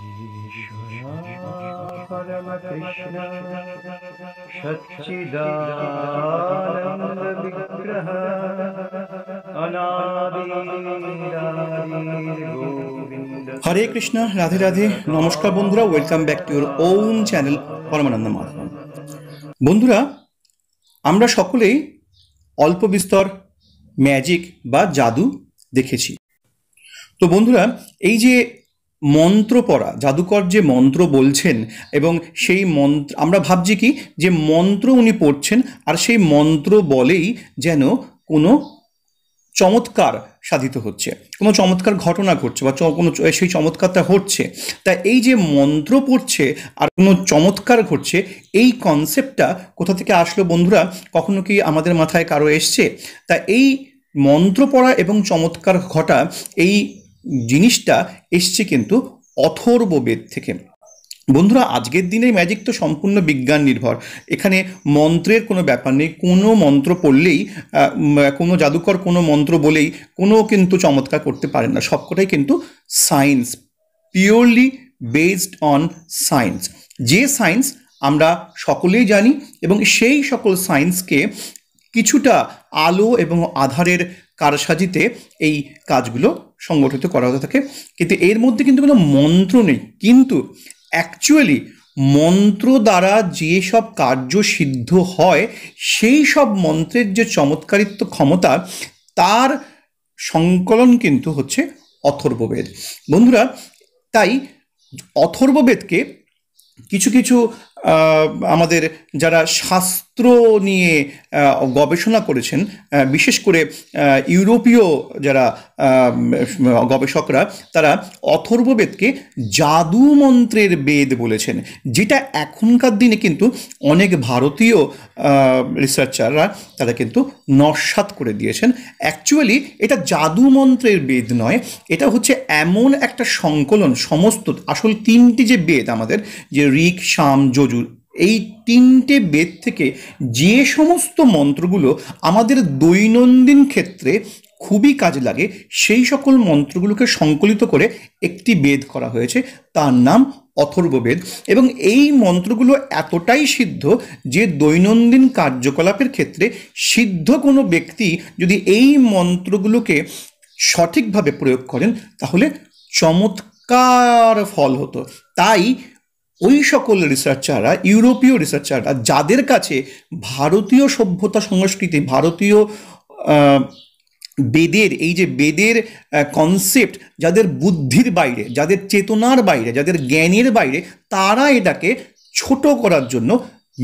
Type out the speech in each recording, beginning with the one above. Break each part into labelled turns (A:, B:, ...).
A: হরে কৃষ্ণ রাধে রাধে নমস্কার বন্ধুরা welcome back to your own channel Paramananda Madhav বন্ধুরা আমরা সকলেই অল্প বিস্তর ম্যাজিক বা জাদু দেখেছি তো বন্ধুরা এই যে মন্ত্র পড়া জাদুকর যে মন্ত্র বলছেন এবং সেই মন্ত্র আমরা ভাবছি কি যে মন্ত্র উনি পড়ছেন আর সেই মন্ত্র বলেই যেন কোনো চমৎকার সাধিত হচ্ছে কোনো চমৎকার ঘটনা ঘটছে বা কোনো সেই চমৎকারটা হচ্ছে তা এই যে মন্ত্র পড়ছে আর কোনো চমৎকার ঘটছে এই কনসেপ্টটা কোথা থেকে আসলো বন্ধুরা কখনো কি আমাদের মাথায় কারো এসছে তা এই মন্ত্র পড়া এবং চমৎকার ঘটা এই জিনিসটা এসছে কিন্তু অথর্ব বেদ থেকে বন্ধুরা আজকের দিনে ম্যাজিক তো সম্পূর্ণ বিজ্ঞান নির্ভর এখানে মন্ত্রের কোনো ব্যাপার নেই কোনো মন্ত্র পড়লেই কোনো জাদুকর কোনো মন্ত্র বলেই কোনো কিন্তু চমৎকার করতে পারেন না সবকটাই কিন্তু science purely based on science যে সায়েন্স আমরা সকলেই জানি এবং সেই সকল সায়েন্সকে কিছুটা আলো এবং আধারের কারসাজিতে এই কাজগুলো সংগঠিত করা হতে থাকে কিন্তু এর মধ্যে কিন্তু কোনো মন্ত্র নেই কিন্তু অ্যাকচুয়ালি মন্ত্র দ্বারা যে সব কার্য সিদ্ধ হয় সেই সব মন্ত্রের যে চমৎকারিত্ব ক্ষমতা তার সংকলন কিন্তু হচ্ছে অথর্ববেদ বন্ধুরা তাই অথর্ববেদকে কিছু কিছু আমাদের যারা শাস্ত্র চিত্র নিয়ে গবেষণা করেছেন বিশেষ করে ইউরোপীয় যারা গবেষকরা তারা অথর্ববেদকে জাদুমন্ত্রের বেদ বলেছেন যেটা এখনকার দিনে কিন্তু অনেক ভারতীয় রিসার্চাররা তারা কিন্তু নস্বাত করে দিয়েছেন অ্যাকচুয়ালি এটা জাদুমন্ত্রের বেদ নয় এটা হচ্ছে এমন একটা সংকলন সমস্ত আসল তিনটি যে বেদ আমাদের যে ঋক শাম যজুর এই তিনটে বেদ থেকে যে সমস্ত মন্ত্রগুলো আমাদের দৈনন্দিন ক্ষেত্রে খুবই কাজে লাগে সেই সকল মন্ত্রগুলোকে সংকলিত করে একটি বেদ করা হয়েছে তার নাম অথর্ববেদ এবং এই মন্ত্রগুলো এতটাই সিদ্ধ যে দৈনন্দিন কার্যকলাপের ক্ষেত্রে সিদ্ধ কোনো ব্যক্তি যদি এই মন্ত্রগুলোকে সঠিকভাবে প্রয়োগ করেন তাহলে চমৎকার ফল হতো তাই ওই সকল রিসার্চাররা ইউরোপীয় রিসার্চাররা যাদের কাছে ভারতীয় সভ্যতা সংস্কৃতি ভারতীয় বেদের এই যে বেদের কনসেপ্ট যাদের বুদ্ধির বাইরে যাদের চেতনার বাইরে যাদের জ্ঞানের বাইরে তারা এটাকে ছোট করার জন্য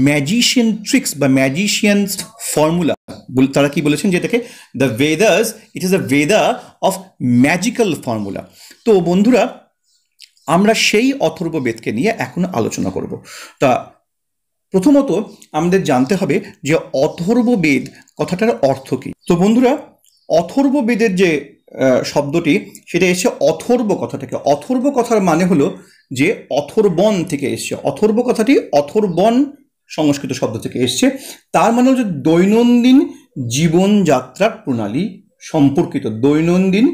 A: ম্যাজিশিয়ান ট্রিক্স বা ম্যাজিশিয়ানস ফর্মুলা তারা কি বলেছেন যেটাকে the Vedas it is the Veda of magical formula তো বন্ধুরা আমরা সেই অথর্ব বেদকে নিয়ে এখন আলোচনা করব তা প্রথমত আমাদের জানতে হবে যে অথর্ব বেদ কথাটার অর্থ কি তো বন্ধুরা অথর্ব বেদের যে শব্দটি সেটা এসে অথর্ব কথাটাকে অথর্ব কথার মানে হলো যে অথর্বন থেকে এসছে অথর্ব কথাটি অথর্বন সংস্কৃত শব্দ থেকে এসছে তার মানে হচ্ছে দৈনন্দিন জীবনযাত্রার প্রণালী সম্পর্কিত দৈনন্দিন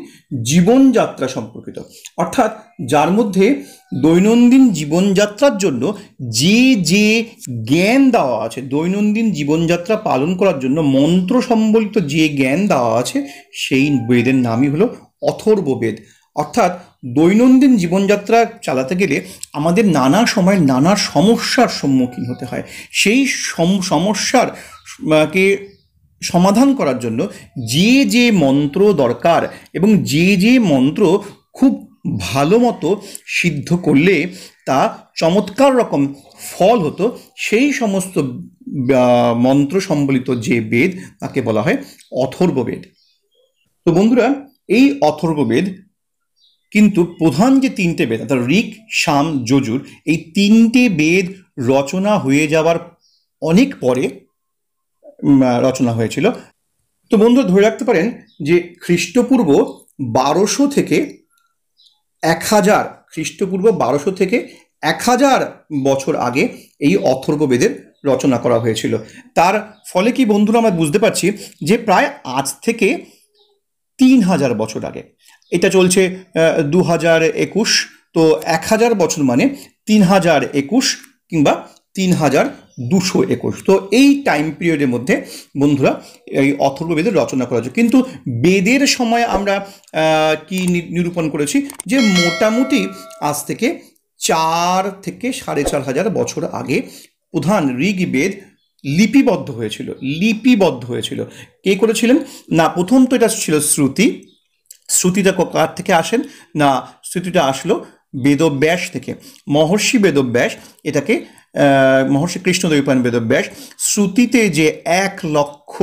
A: জীবনযাত্রা সম্পর্কিত অর্থাৎ যার মধ্যে দৈনন্দিন জীবনযাত্রার জন্য যে যে জ্ঞান দেওয়া আছে দৈনন্দিন জীবনযাত্রা পালন করার জন্য মন্ত্র সম্বলিত যে জ্ঞান দেওয়া আছে সেই বেদের নামই হলো অথর্ববেদ অর্থাৎ দৈনন্দিন জীবনযাত্রা চালাতে গেলে আমাদের নানা সময় নানা সমস্যার সম্মুখীন হতে হয় সেই সমস্যার কে সমাধান করার জন্য যে যে মন্ত্র দরকার এবং যে যে মন্ত্র খুব ভালো মতো সিদ্ধ করলে তা চমৎকার রকম ফল হতো সেই সমস্ত মন্ত্র সম্বলিত যে বেদ তাকে বলা হয় অথর্ববেদ তো বন্ধুরা এই অথর্ববেদ কিন্তু প্রধান যে তিনটে বেদ অর্থাৎ ঋক শাম যজুর এই তিনটে বেদ রচনা হয়ে যাওয়ার অনেক পরে রচনা হয়েছিল তো বন্ধু ধরে রাখতে পারেন যে খ্রিস্টপূর্ব বারোশো থেকে এক হাজার খ্রিস্টপূর্ব বারোশো থেকে এক হাজার বছর আগে এই অথর্ববেদের রচনা করা হয়েছিল তার ফলে কি বন্ধুরা আমরা বুঝতে পারছি যে প্রায় আজ থেকে তিন হাজার বছর আগে এটা চলছে দু হাজার একুশ তো এক হাজার বছর মানে তিন হাজার একুশ কিংবা তিন হাজার দুশো একুশ তো এই টাইম পিরিয়ডের মধ্যে বন্ধুরা এই অথর্ব বেদের রচনা করা হয়েছে কিন্তু বেদের সময় আমরা কি নিরূপণ করেছি যে মোটামুটি আজ থেকে চার থেকে সাড়ে চার হাজার বছর আগে প্রধান ঋগ্বেদ লিপিবদ্ধ হয়েছিল লিপিবদ্ধ হয়েছিল কে করেছিলেন না প্রথম তো এটা ছিল শ্রুতি শ্রুতিটা কার থেকে আসেন না শ্রুতিটা আসলো বেদব্যাস থেকে মহর্ষি বেদব্যাস এটাকে মহর্ষি কৃষ্ণদেবপান বেদব্যাস শ্রুতিতে যে এক লক্ষ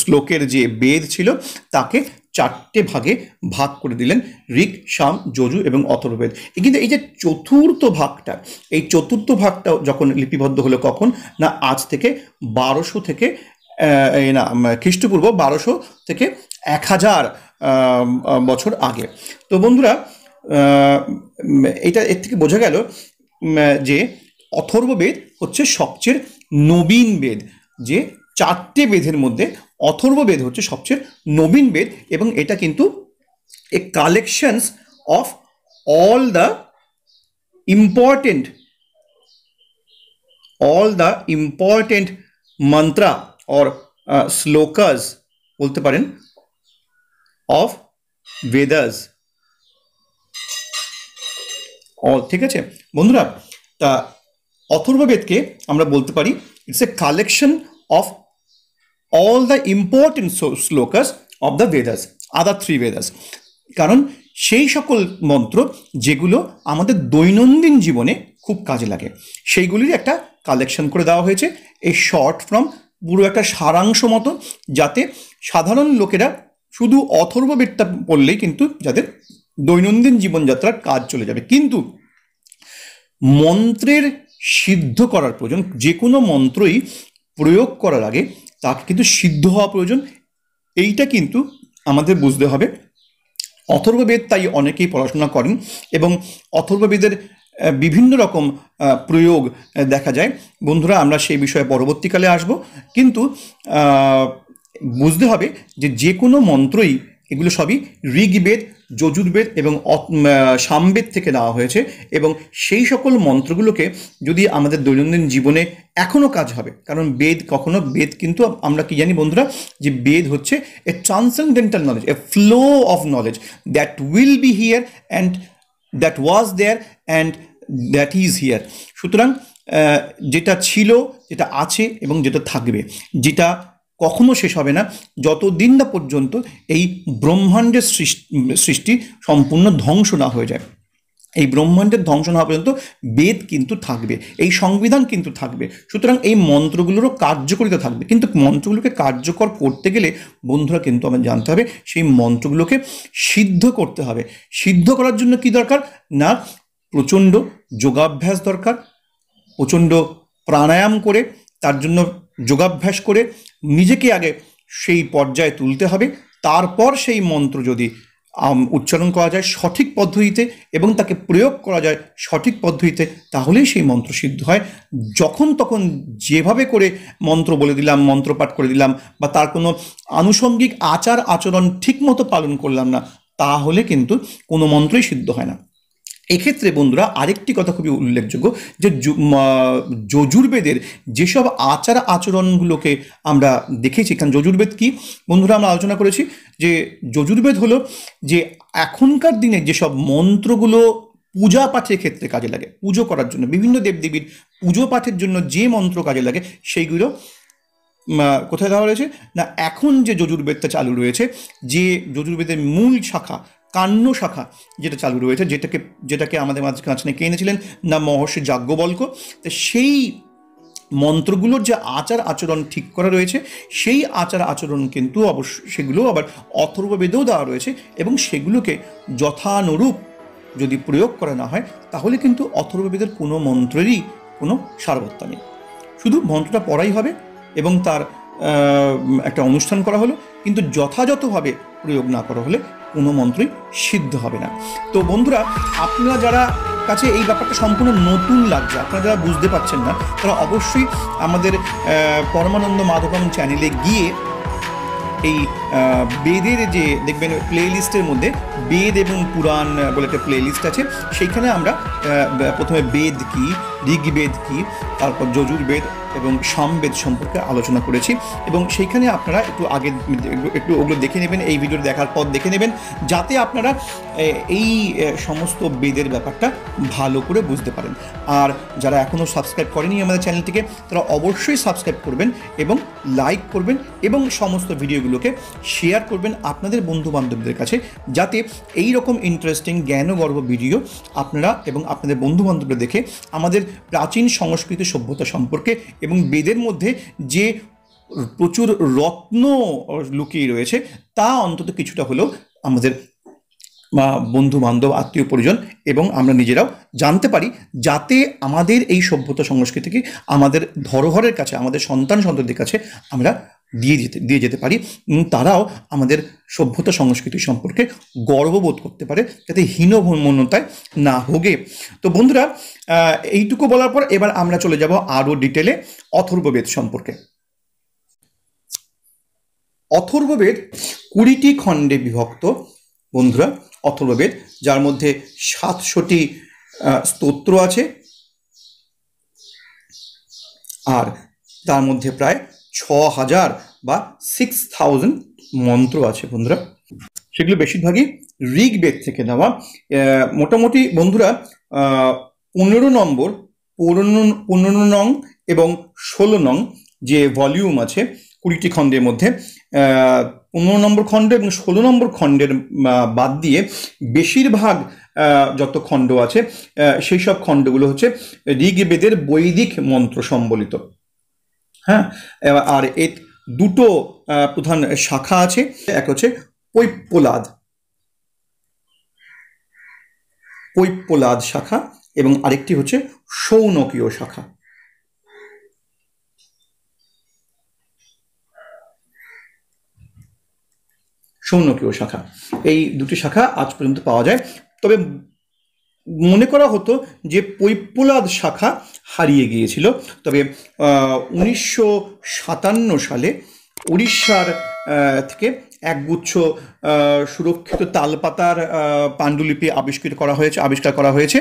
A: শ্লোকের যে বেদ ছিল তাকে চারটে ভাগে ভাগ করে দিলেন ঋক শাম যজু এবং অথর্বেদ কিন্তু এই যে চতুর্থ ভাগটা এই চতুর্থ ভাগটা যখন লিপিবদ্ধ হলো কখন না আজ থেকে বারোশো থেকে না খ্রিস্টপূর্ব বারোশো থেকে এক হাজার বছর আগে তো বন্ধুরা এটা এর থেকে বোঝা গেল যে অথর্ববেদ হচ্ছে সবচেয়ে নবীন বেদ যে চারটে বেদের মধ্যে অথর্ববেদ হচ্ছে সবচেয়ে নবীন বেদ এবং এটা কিন্তু a collections of all the important all the important mantra or shlokas বলতে পারেন অফ বেদাস ঠিক আছে বন্ধুরা তা অথর্ববেদকে আমরা বলতে পারি it's a collection of all the important shlokas of the Vedas other three Vedas কারণ সেই সকল মন্ত্র যেগুলো আমাদের দৈনন্দিন জীবনে খুব কাজে লাগে সেইগুলির একটা কালেকশন করে দেওয়া হয়েছে এই শর্ট ফ্রম পুরো একটা সারাংশ মতো যাতে সাধারণ লোকেরা শুধু অথর্ববেদটা পড়লেই কিন্তু যাদের দৈনন্দিন জীবনযাত্রার কাজ চলে যাবে কিন্তু মন্ত্রের সিদ্ধ করার প্রয়োজন যে কোনো মন্ত্রই প্রয়োগ করার আগে তাকে কিন্তু সিদ্ধ হওয়া প্রয়োজন এইটা কিন্তু আমাদের বুঝতে হবে অথর্ববেদ তাই অনেকেই পড়াশোনা করেন এবং অথর্ববেদের বিভিন্ন রকম প্রয়োগ দেখা যায় বন্ধুরা আমরা সেই বিষয়ে পরবর্তীকালে আসব কিন্তু বুঝতে হবে যে যে কোনো মন্ত্রই এগুলো সবই ঋগ্বেদ যজুর্বেদ এবং সামবেদ থেকে নেওয়া হয়েছে এবং সেই সকল মন্ত্রগুলোকে যদি আমাদের দৈনন্দিন জীবনে এখনও কাজ হবে কারণ বেদ কখনো বেদ কিন্তু আমরা কি জানি বন্ধুরা যে বেদ হচ্ছে a transcendental knowledge a flow of knowledge that will be here and that was there and that is here সুতরাং যেটা ছিল যেটা আছে এবং যেটা থাকবে যেটা কখনো শেষ হবে না যতদিন না পর্যন্ত এই ব্রহ্মাণ্ডের সৃষ্টি সম্পূর্ণ ধ্বংস না হয়ে যায় এই ব্রহ্মাণ্ডের ধ্বংস না পর্যন্ত বেদ কিন্তু থাকবে এই সংবিধান কিন্তু থাকবে সুতরাং এই মন্ত্রগুলোরও কার্যকরিতা থাকবে কিন্তু মন্ত্রগুলোকে কার্যকর করতে গেলে বন্ধুরা কিন্তু আমাদের জানতে হবে সেই মন্ত্রগুলোকে সিদ্ধ করতে হবে সিদ্ধ করার জন্য কি দরকার না প্রচণ্ড যোগাভ্যাস দরকার প্রচণ্ড প্রাণায়াম করে তার জন্য যোগাভ্যাস করে নিজেকে আগে সেই পর্যায়ে তুলতে হবে তারপর সেই মন্ত্র যদি উচ্চারণ করা যায় সঠিক পদ্ধতিতে এবং তাকে প্রয়োগ করা যায় সঠিক পদ্ধতিতে তাহলেই সেই মন্ত্র সিদ্ধ হয় যখন তখন যেভাবে করে মন্ত্র বলে দিলাম মন্ত্র পাঠ করে দিলাম বা তার কোনো আনুষঙ্গিক আচার আচরণ ঠিকমতো পালন করলাম না তাহলে কিন্তু কোনো মন্ত্রই সিদ্ধ হয় না এক্ষেত্রে বন্ধুরা আরেকটি কথা খুবই উল্লেখযোগ্য যে যজুর্বেদের যেসব আচার আচরণগুলোকে আমরা দেখেছি কারণ যজুর্বেদ কি বন্ধুরা আমরা আলোচনা করেছি যে যজুর্বেদ হলো যে এখনকার দিনে যেসব মন্ত্রগুলো পূজা পাঠের ক্ষেত্রে কাজে লাগে পুজো করার জন্য বিভিন্ন দেবদেবীর পুজো পাঠের জন্য যে মন্ত্র কাজে লাগে সেইগুলো কোথায় দেওয়া রয়েছে না এখন যে যজুর্বেদটা চালু রয়েছে যে যজুর্বেদের মূল শাখা কান্ন শাখা যেটা চালু রয়েছে যেটাকে যেটাকে আমাদের মাঝখানে কে এনেছিলেন না মহর্ষি যাজ্ঞবল্ক তো সেই মন্ত্রগুলোর যে আচার আচরণ ঠিক করা রয়েছে সেই আচার আচরণ কিন্তু অবশ্য সেগুলো আবার অথর্ববেদেও দেওয়া রয়েছে এবং সেগুলোকে যথানুরূপ যদি প্রয়োগ করা না হয় তাহলে কিন্তু অথর্ববেদের কোনো মন্ত্রেরই কোনো সারবত্তা নেই শুধু মন্ত্রটা পড়াই হবে এবং তার একটা অনুষ্ঠান করা হলো কিন্তু যথাযথভাবে প্রয়োগ না করা হলে কোনো মন্ত্রই সিদ্ধ হবে না তো বন্ধুরা আপনারা যারা কাছে এই ব্যাপারটা সম্পূর্ণ নতুন লাগছে আপনারা যারা বুঝতে পারছেন না তারা অবশ্যই আমাদের পরমানন্দ মাধবন চ্যানেলে গিয়ে এই বেদের যে দেখবেন প্লে লিস্টের মধ্যে বেদ এবং পুরাণ বলে একটা প্লে লিস্ট আছে সেইখানে আমরা প্রথমে বেদ কী ঋগ্বেদ কী তারপর যজুর্বেদ এবং সমবেদ সম্পর্কে আলোচনা করেছি এবং সেইখানে আপনারা একটু আগে একটু ওগুলো দেখে নেবেন এই ভিডিও দেখার পর দেখে নেবেন যাতে আপনারা এই সমস্ত বেদের ব্যাপারটা ভালো করে বুঝতে পারেন আর যারা এখনও সাবস্ক্রাইব করেনি আমাদের চ্যানেলটিকে তারা অবশ্যই সাবস্ক্রাইব করবেন এবং লাইক করবেন এবং সমস্ত ভিডিওগুলোকে শেয়ার করবেন আপনাদের বন্ধুবান্ধবদের কাছে যাতে এই রকম ইন্টারেস্টিং গর্ব ভিডিও আপনারা এবং আপনাদের বন্ধুবান্ধবরা দেখে আমাদের প্রাচীন সংস্কৃতি সভ্যতা সম্পর্কে এবং বেদের মধ্যে যে প্রচুর রত্ন লুকিয়ে রয়েছে তা অন্তত কিছুটা হলেও আমাদের বন্ধু বান্ধব আত্মীয় পরিজন এবং আমরা নিজেরাও জানতে পারি যাতে আমাদের এই সভ্যতা সংস্কৃতিকে আমাদের ধরোহরের কাছে আমাদের সন্তান সন্ততির কাছে আমরা দিয়ে যেতে দিয়ে যেতে পারি তারাও আমাদের সভ্যতা সংস্কৃতি সম্পর্কে গর্ববোধ করতে পারে যাতে হীনমন্যতায় না হোগে তো বন্ধুরা এইটুকু বলার পর এবার আমরা চলে যাব আরও ডিটেলে অথর্ববেদ সম্পর্কে অথর্ববেদ কুড়িটি খণ্ডে বিভক্ত বন্ধুরা অথর্ববেদ যার মধ্যে সাতশোটি স্তোত্র আছে আর তার মধ্যে প্রায় ছ হাজার বা সিক্স থাউজেন্ড মন্ত্র আছে বন্ধুরা সেগুলো বেশিরভাগই ঋগ্বেদ থেকে নেওয়া মোটামুটি বন্ধুরা পনেরো নম্বর পনেরো নং এবং ষোলো নং যে ভলিউম আছে কুড়িটি খণ্ডের মধ্যে পনেরো নম্বর খণ্ড এবং ষোলো নম্বর খণ্ডের বাদ দিয়ে বেশিরভাগ যত খণ্ড আছে সেই সব খণ্ডগুলো হচ্ছে ঋগ্বেদের বৈদিক মন্ত্র সম্বলিত হ্যাঁ আর এ দুটো প্রধান শাখা আছে এক হচ্ছে পৈপ্যলাদ পৈপ্যলাদ শাখা এবং আরেকটি হচ্ছে সৌনকীয় শাখা সৌনকীয় শাখা এই দুটি শাখা আজ পর্যন্ত পাওয়া যায় তবে মনে করা হতো যে পৈপ্পলাদ শাখা হারিয়ে গিয়েছিল তবে উনিশশো সাতান্ন সালে উড়িষ্যার থেকে একগুচ্ছ সুরক্ষিত তালপাতার পাণ্ডুলিপি আবিষ্কৃত করা হয়েছে আবিষ্কার করা হয়েছে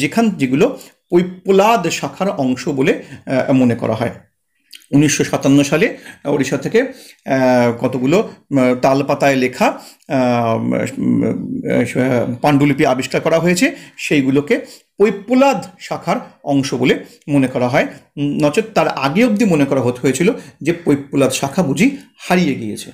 A: যেখান যেগুলো পৈপ্পলাদ শাখার অংশ বলে মনে করা হয় উনিশশো সাতান্ন সালে ওড়িশা থেকে কতগুলো তালপাতায় লেখা পাণ্ডুলিপি আবিষ্কার করা হয়েছে সেইগুলোকে ঐপ্যলাদ শাখার অংশ বলে মনে করা হয় নচেত তার আগে অবধি মনে করা হতে হয়েছিল যে ঐপ্যলাদ শাখা বুঝি হারিয়ে গিয়েছে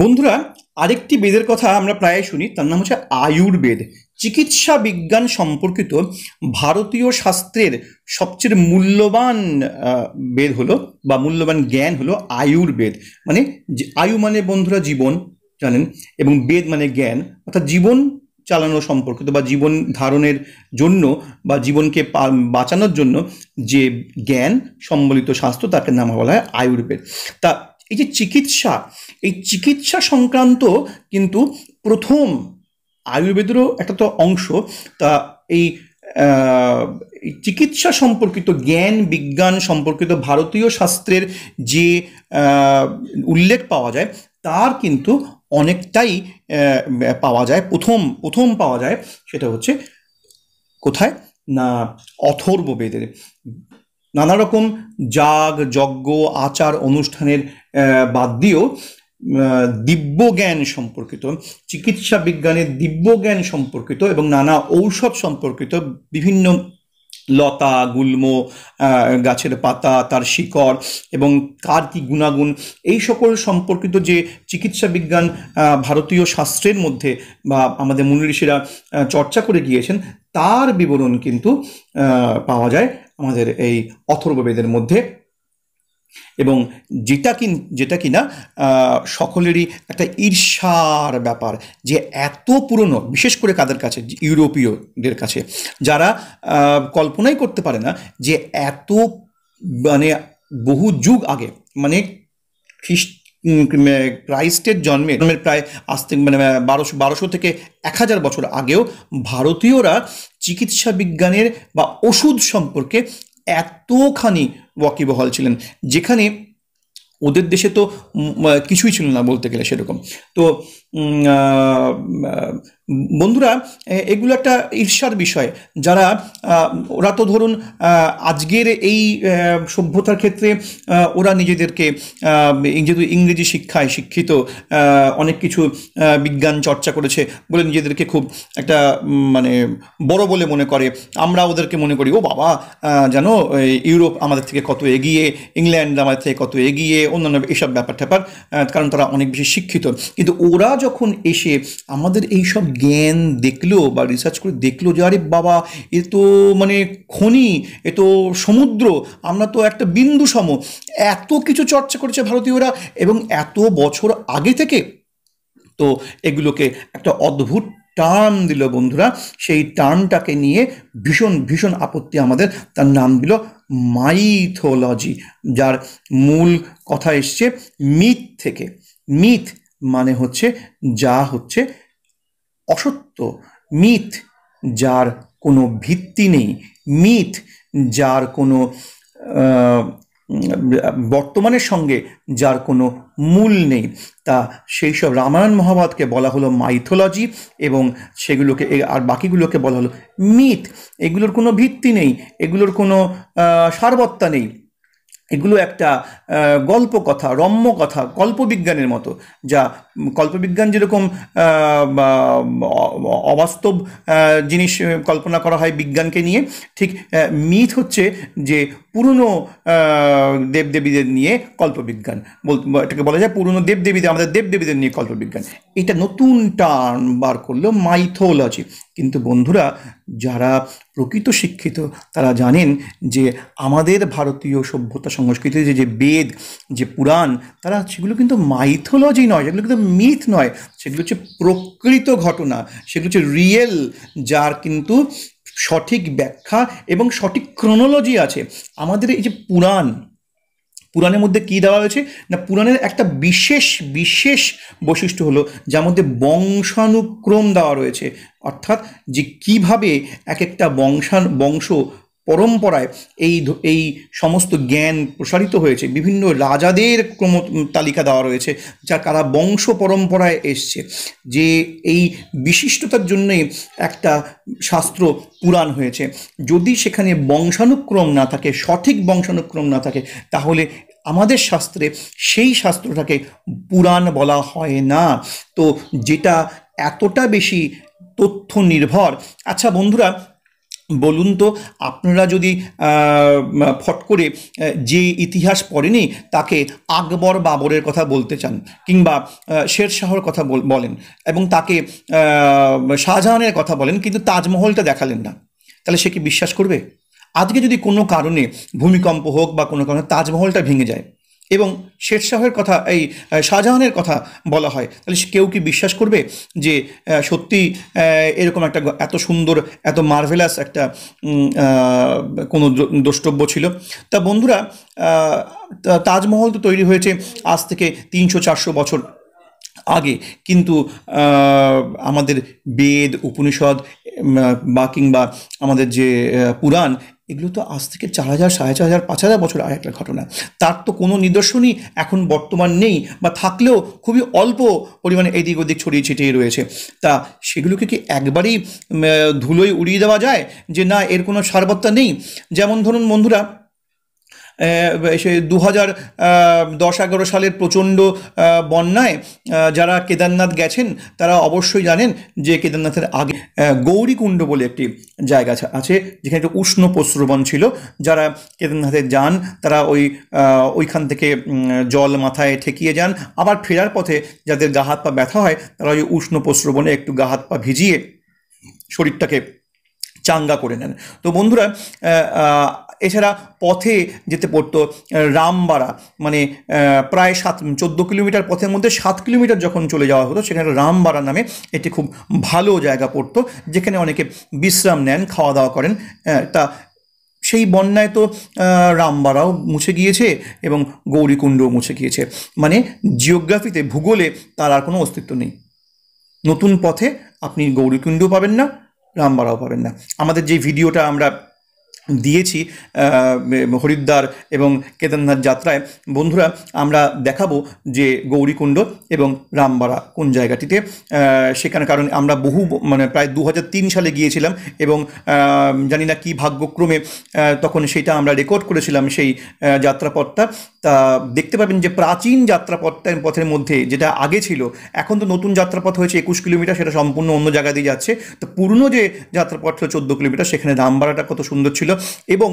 A: বন্ধুরা আরেকটি বেদের কথা আমরা প্রায় শুনি তার নাম হচ্ছে আয়ুর্বেদ চিকিৎসা বিজ্ঞান সম্পর্কিত ভারতীয় শাস্ত্রের সবচেয়ে মূল্যবান বেদ হলো বা মূল্যবান জ্ঞান হলো আয়ুর্বেদ মানে আয়ু মানে বন্ধুরা জীবন জানেন এবং বেদ মানে জ্ঞান অর্থাৎ জীবন চালানো সম্পর্কিত বা জীবন ধারণের জন্য বা জীবনকে বাঁচানোর জন্য যে জ্ঞান সম্বলিত স্বাস্থ্য তাকে নাম বলা হয় আয়ুর্বেদ তা এই যে চিকিৎসা এই চিকিৎসা সংক্রান্ত কিন্তু প্রথম আয়ুর্বেদেরও একটা তো অংশ তা এই চিকিৎসা সম্পর্কিত জ্ঞান বিজ্ঞান সম্পর্কিত ভারতীয় শাস্ত্রের যে উল্লেখ পাওয়া যায় তার কিন্তু অনেকটাই পাওয়া যায় প্রথম প্রথম পাওয়া যায় সেটা হচ্ছে কোথায় না অথর্ব বেদের নানা রকম যাগ যজ্ঞ আচার অনুষ্ঠানের বাদ দিয়েও দিব্য জ্ঞান সম্পর্কিত চিকিৎসা বিজ্ঞানের দিব্য জ্ঞান সম্পর্কিত এবং নানা ঔষধ সম্পর্কিত বিভিন্ন লতা গুল্ম গাছের পাতা তার শিকড় এবং কার কি গুণাগুণ এই সকল সম্পর্কিত যে চিকিৎসা বিজ্ঞান ভারতীয় শাস্ত্রের মধ্যে বা আমাদের মুনিঋষিরা চর্চা করে গিয়েছেন তার বিবরণ কিন্তু পাওয়া যায় আমাদের এই অথর্ববেদের মধ্যে এবং যেটা কি যেটা কি না সকলেরই একটা ঈর্ষার ব্যাপার যে এত পুরনো বিশেষ করে কাদের কাছে ইউরোপীয়দের কাছে যারা কল্পনাই করতে পারে না যে এত মানে বহু যুগ আগে মানে খ্রিস্ট ক্রাইস্টের জন্মে জন্মের প্রায় আজ থেকে মানে বারোশো বারোশো থেকে এক হাজার বছর আগেও ভারতীয়রা চিকিৎসা বিজ্ঞানের বা ওষুধ সম্পর্কে এতখানি ওয়াকিবহাল ছিলেন যেখানে ওদের দেশে তো কিছুই ছিল না বলতে গেলে সেরকম তো বন্ধুরা এগুলো একটা ঈর্ষার বিষয় যারা ওরা তো ধরুন আজকের এই সভ্যতার ক্ষেত্রে ওরা নিজেদেরকে যেহেতু ইংরেজি শিক্ষায় শিক্ষিত অনেক কিছু বিজ্ঞান চর্চা করেছে বলে নিজেদেরকে খুব একটা মানে বড় বলে মনে করে আমরা ওদেরকে মনে করি ও বাবা যেন ইউরোপ আমাদের থেকে কত এগিয়ে ইংল্যান্ড আমাদের থেকে কত এগিয়ে অন্যান্য এসব ব্যাপার ট্যাপার কারণ তারা অনেক বেশি শিক্ষিত কিন্তু ওরা যখন এসে আমাদের এই সব জ্ঞান দেখলো বা রিসার্চ করে দেখলো যে আরে বাবা এ তো মানে খনি এ তো সমুদ্র আমরা তো একটা বিন্দু সম এত কিছু চর্চা করেছে ভারতীয়রা এবং এত বছর আগে থেকে তো এগুলোকে একটা অদ্ভুত টার্ম দিল বন্ধুরা সেই টার্মটাকে নিয়ে ভীষণ ভীষণ আপত্তি আমাদের তার নাম দিল মাইথোলজি যার মূল কথা এসছে মিথ থেকে মিথ মানে হচ্ছে যা হচ্ছে অসত্য মিথ যার কোনো ভিত্তি নেই মিথ যার কোনো বর্তমানের সঙ্গে যার কোনো মূল নেই তা সেই সব রামায়ণ মহাভারতকে বলা হলো মাইথোলজি এবং সেগুলোকে আর বাকিগুলোকে বলা হলো মিথ এগুলোর কোনো ভিত্তি নেই এগুলোর কোনো সারবত্তা নেই এগুলো একটা গল্প কথা রম্য কথা কল্পবিজ্ঞানের মতো যা কল্পবিজ্ঞান যেরকম অবাস্তব জিনিস কল্পনা করা হয় বিজ্ঞানকে নিয়ে ঠিক মিথ হচ্ছে যে পুরনো দেবদেবীদের নিয়ে কল্পবিজ্ঞান বল এটাকে বলা যায় পুরনো দেবদেবীদের আমাদের দেবদেবীদের নিয়ে কল্পবিজ্ঞান এটা নতুন টার্ন বার করলো মাইথোলজি কিন্তু বন্ধুরা যারা প্রকৃত শিক্ষিত তারা জানেন যে আমাদের ভারতীয় সভ্যতা সংস্কৃতির যে যে বেদ যে পুরাণ তারা সেগুলো কিন্তু মাইথোলজি নয় সেগুলো কিন্তু মিথ নয় সেগুলো হচ্ছে প্রকৃত ঘটনা সেগুলো হচ্ছে রিয়েল যার কিন্তু সঠিক ব্যাখ্যা এবং সঠিক ক্রোনোলজি আছে আমাদের এই যে পুরাণ পুরাণের মধ্যে কী দেওয়া হয়েছে না পুরাণের একটা বিশেষ বিশেষ বৈশিষ্ট্য হলো যার মধ্যে বংশানুক্রম দেওয়া রয়েছে অর্থাৎ যে কিভাবে এক একটা বংশান বংশ পরম্পরায় এই এই সমস্ত জ্ঞান প্রসারিত হয়েছে বিভিন্ন রাজাদের ক্রম তালিকা দেওয়া রয়েছে যা কারা বংশ পরম্পরায় এসছে যে এই বিশিষ্টতার জন্যে একটা শাস্ত্র পুরাণ হয়েছে যদি সেখানে বংশানুক্রম না থাকে সঠিক বংশানুক্রম না থাকে তাহলে আমাদের শাস্ত্রে সেই শাস্ত্রটাকে পুরাণ বলা হয় না তো যেটা এতটা বেশি তথ্য নির্ভর আচ্ছা বন্ধুরা বলুন তো আপনারা যদি ফট করে যে ইতিহাস পড়েনি তাকে আকবর বাবরের কথা বলতে চান কিংবা শেরশাহর কথা বলেন এবং তাকে শাহজাহানের কথা বলেন কিন্তু তাজমহলটা দেখালেন না তাহলে সে কি বিশ্বাস করবে আজকে যদি কোনো কারণে ভূমিকম্প হোক বা কোনো কারণে তাজমহলটা ভেঙে যায় এবং শেরশাহের কথা এই শাহজাহানের কথা বলা হয় তাহলে কেউ কি বিশ্বাস করবে যে সত্যি এরকম একটা এত সুন্দর এত মার্ভেলাস একটা কোনো দ্রষ্টব্য ছিল তা বন্ধুরা তাজমহল তো তৈরি হয়েছে আজ থেকে তিনশো চারশো বছর আগে কিন্তু আমাদের বেদ উপনিষদ বা কিংবা আমাদের যে পুরাণ এগুলো তো আজ থেকে চার হাজার সাড়ে চার হাজার পাঁচ হাজার বছর একটা ঘটনা তার তো কোনো নিদর্শনই এখন বর্তমান নেই বা থাকলেও খুবই অল্প পরিমাণে এদিক ওদিক ছড়িয়ে ছিটিয়ে রয়েছে তা সেগুলোকে কি একবারেই ধুলোয় উড়িয়ে দেওয়া যায় যে না এর কোনো সারবত্তা নেই যেমন ধরুন বন্ধুরা সে দু হাজার দশ এগারো সালের প্রচণ্ড বন্যায় যারা কেদারনাথ গেছেন তারা অবশ্যই জানেন যে কেদারনাথের আগে গৌরীকুণ্ড বলে একটি জায়গা আছে যেখানে একটু উষ্ণ প্রস্রবণ ছিল যারা কেদারনাথে যান তারা ওই ওইখান থেকে জল মাথায় ঠেকিয়ে যান আবার ফেরার পথে যাদের গা হাত পা ব্যথা হয় তারা ওই উষ্ণ প্রস্রবণে একটু গা হাত পা ভিজিয়ে শরীরটাকে চাঙ্গা করে নেন তো বন্ধুরা এছাড়া পথে যেতে পড়তো রামবাড়া মানে প্রায় সাত চোদ্দো কিলোমিটার পথের মধ্যে সাত কিলোমিটার যখন চলে যাওয়া হতো সেখানে রামবাড়া নামে এটি খুব ভালো জায়গা পড়তো যেখানে অনেকে বিশ্রাম নেন খাওয়া দাওয়া করেন তা সেই বন্যায় তো রামবাড়াও মুছে গিয়েছে এবং গৌরীকুণ্ডও মুছে গিয়েছে মানে জিওগ্রাফিতে ভূগোলে তার আর কোনো অস্তিত্ব নেই নতুন পথে আপনি গৌরীকুণ্ডও পাবেন না রামবাড়াও পাবেন না আমাদের যে ভিডিওটা আমরা দিয়েছি হরিদ্বার এবং কেদারনাথ যাত্রায় বন্ধুরা আমরা দেখাবো যে গৌরীকুণ্ড এবং রামবাড়া কোন জায়গাটিতে সেখানে কারণ আমরা বহু মানে প্রায় দু সালে গিয়েছিলাম এবং জানি না কী ভাগ্যক্রমে তখন সেটা আমরা রেকর্ড করেছিলাম সেই যাত্রাপথটা তা দেখতে পাবেন যে প্রাচীন যাত্রাপথটা পথের মধ্যে যেটা আগে ছিল এখন তো নতুন যাত্রাপথ হয়েছে একুশ কিলোমিটার সেটা সম্পূর্ণ অন্য জায়গা দিয়ে যাচ্ছে তো পুরনো যে যাত্রাপথ ছিল চোদ্দো কিলোমিটার সেখানে রামবাড়াটা কত সুন্দর ছিল এবং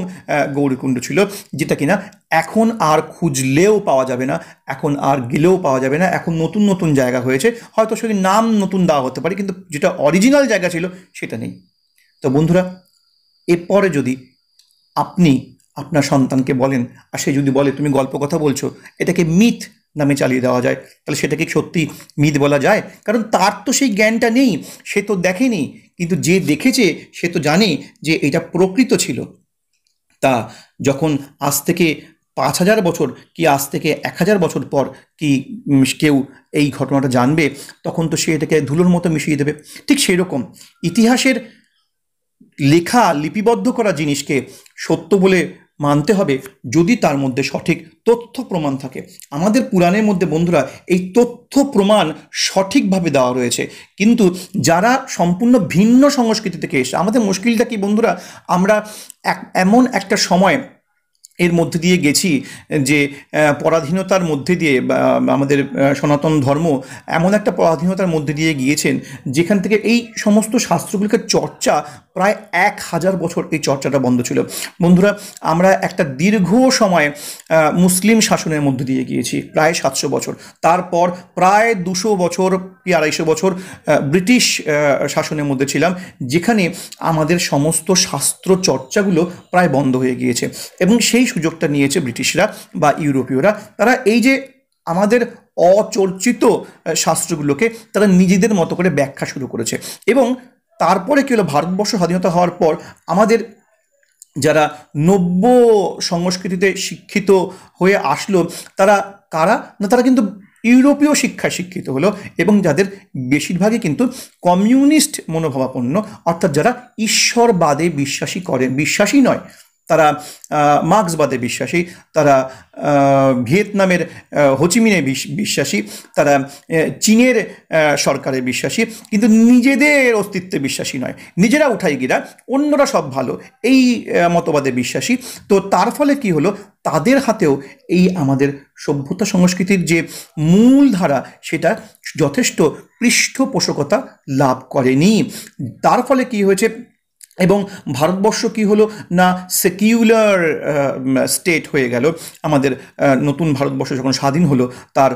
A: গৌরীকুণ্ড ছিল যেটা কিনা এখন আর খুঁজলেও পাওয়া যাবে না এখন আর গেলেও পাওয়া যাবে না এখন নতুন নতুন জায়গা হয়েছে হয়তো সেই নাম নতুন দেওয়া হতে পারে কিন্তু যেটা অরিজিনাল জায়গা ছিল সেটা নেই তো বন্ধুরা এরপরে যদি আপনি আপনার সন্তানকে বলেন আর সে যদি বলে তুমি গল্প কথা বলছো এটাকে মিথ নামে চালিয়ে দেওয়া যায় তাহলে সেটাকে সত্যি মিথ বলা যায় কারণ তার তো সেই জ্ঞানটা নেই সে তো দেখেনি কিন্তু যে দেখেছে সে তো জানে যে এটা প্রকৃত ছিল তা যখন আজ থেকে পাঁচ হাজার বছর কি আজ থেকে এক হাজার বছর পর কি কেউ এই ঘটনাটা জানবে তখন তো সে এটাকে ধুলোর মতো মিশিয়ে দেবে ঠিক সেই রকম ইতিহাসের লেখা লিপিবদ্ধ করা জিনিসকে সত্য বলে মানতে হবে যদি তার মধ্যে সঠিক তথ্য প্রমাণ থাকে আমাদের পুরাণের মধ্যে বন্ধুরা এই তথ্য প্রমাণ সঠিকভাবে দেওয়া রয়েছে কিন্তু যারা সম্পূর্ণ ভিন্ন সংস্কৃতি থেকে এসে আমাদের মুশকিলটা কি বন্ধুরা আমরা এমন একটা সময় এর মধ্যে দিয়ে গেছি যে পরাধীনতার মধ্যে দিয়ে আমাদের সনাতন ধর্ম এমন একটা পরাধীনতার মধ্যে দিয়ে গিয়েছেন যেখান থেকে এই সমস্ত শাস্ত্রগুলিকে চর্চা প্রায় এক হাজার বছর এই চর্চাটা বন্ধ ছিল বন্ধুরা আমরা একটা দীর্ঘ সময় মুসলিম শাসনের মধ্যে দিয়ে গিয়েছি প্রায় সাতশো বছর তারপর প্রায় দুশো বছর কি আড়াইশো বছর ব্রিটিশ শাসনের মধ্যে ছিলাম যেখানে আমাদের সমস্ত শাস্ত্র চর্চাগুলো প্রায় বন্ধ হয়ে গিয়েছে এবং সেই এই সুযোগটা নিয়েছে ব্রিটিশরা বা ইউরোপীয়রা তারা এই যে আমাদের অচর্চিত শাস্ত্রগুলোকে তারা নিজেদের মতো করে ব্যাখ্যা শুরু করেছে এবং তারপরে কী হলো ভারতবর্ষ স্বাধীনতা হওয়ার পর আমাদের যারা নব্য সংস্কৃতিতে শিক্ষিত হয়ে আসলো তারা কারা না তারা কিন্তু ইউরোপীয় শিক্ষায় শিক্ষিত হলো এবং যাদের বেশিরভাগই কিন্তু কমিউনিস্ট মনোভাবাপন্ন অর্থাৎ যারা ঈশ্বরবাদে বিশ্বাসী করে বিশ্বাসী নয় তারা মার্ক্সবাদে বিশ্বাসী তারা ভিয়েতনামের হোচিমিনে বিশ্বাসী তারা চীনের সরকারে বিশ্বাসী কিন্তু নিজেদের অস্তিত্বে বিশ্বাসী নয় নিজেরা গিরা অন্যরা সব ভালো এই মতবাদে বিশ্বাসী তো তার ফলে কি হলো তাদের হাতেও এই আমাদের সভ্যতা সংস্কৃতির যে মূল ধারা সেটা যথেষ্ট পৃষ্ঠপোষকতা লাভ করেনি তার ফলে কি হয়েছে এবং ভারতবর্ষ কি হলো না সেকিউলার স্টেট হয়ে গেল আমাদের নতুন ভারতবর্ষ যখন স্বাধীন হলো তার